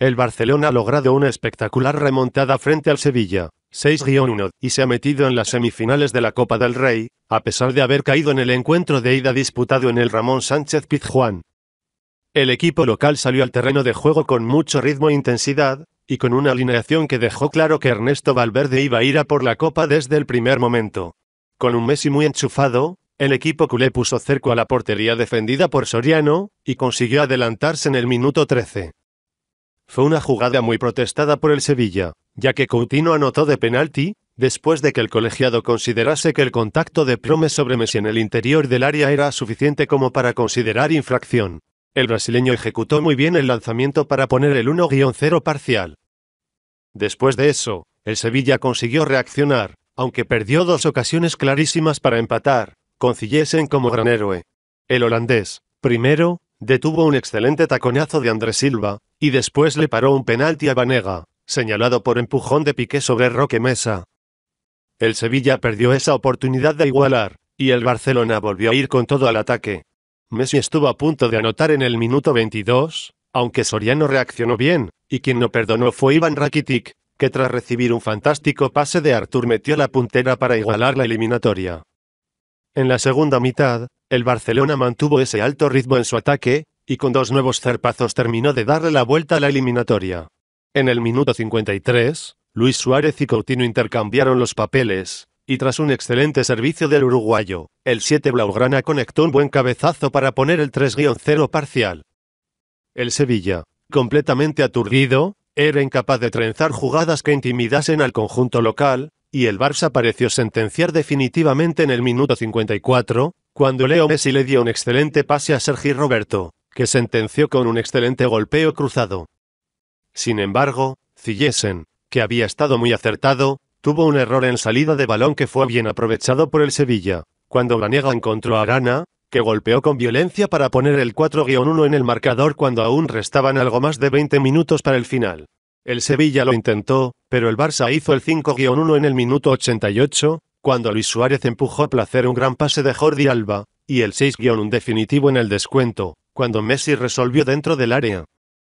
El Barcelona ha logrado una espectacular remontada frente al Sevilla, 6-1, y se ha metido en las semifinales de la Copa del Rey, a pesar de haber caído en el encuentro de ida disputado en el Ramón Sánchez Pizjuán. El equipo local salió al terreno de juego con mucho ritmo e intensidad, y con una alineación que dejó claro que Ernesto Valverde iba a ir a por la Copa desde el primer momento. Con un Messi muy enchufado, el equipo culé puso cerco a la portería defendida por Soriano, y consiguió adelantarse en el minuto 13. Fue una jugada muy protestada por el Sevilla, ya que Coutinho anotó de penalti, después de que el colegiado considerase que el contacto de Promes sobre Messi en el interior del área era suficiente como para considerar infracción. El brasileño ejecutó muy bien el lanzamiento para poner el 1-0 parcial. Después de eso, el Sevilla consiguió reaccionar, aunque perdió dos ocasiones clarísimas para empatar, con como gran héroe. El holandés, primero, detuvo un excelente taconazo de André Silva, y después le paró un penalti a Vanega, señalado por empujón de Piqué sobre Roque Mesa. El Sevilla perdió esa oportunidad de igualar, y el Barcelona volvió a ir con todo al ataque. Messi estuvo a punto de anotar en el minuto 22, aunque Soriano reaccionó bien, y quien no perdonó fue Ivan Rakitic, que tras recibir un fantástico pase de Artur metió la puntera para igualar la eliminatoria. En la segunda mitad, el Barcelona mantuvo ese alto ritmo en su ataque, y con dos nuevos zarpazos terminó de darle la vuelta a la eliminatoria. En el minuto 53, Luis Suárez y Coutinho intercambiaron los papeles, y tras un excelente servicio del uruguayo, el 7 Blaugrana conectó un buen cabezazo para poner el 3-0 parcial. El Sevilla, completamente aturdido, era incapaz de trenzar jugadas que intimidasen al conjunto local, y el Barça pareció sentenciar definitivamente en el minuto 54, cuando Leo Messi le dio un excelente pase a Sergi Roberto que sentenció con un excelente golpeo cruzado. Sin embargo, Cillesen, que había estado muy acertado, tuvo un error en salida de balón que fue bien aprovechado por el Sevilla, cuando Blaniega encontró a Arana, que golpeó con violencia para poner el 4-1 en el marcador cuando aún restaban algo más de 20 minutos para el final. El Sevilla lo intentó, pero el Barça hizo el 5-1 en el minuto 88, cuando Luis Suárez empujó a placer un gran pase de Jordi Alba, y el 6-1 definitivo en el descuento, cuando Messi resolvió dentro del área.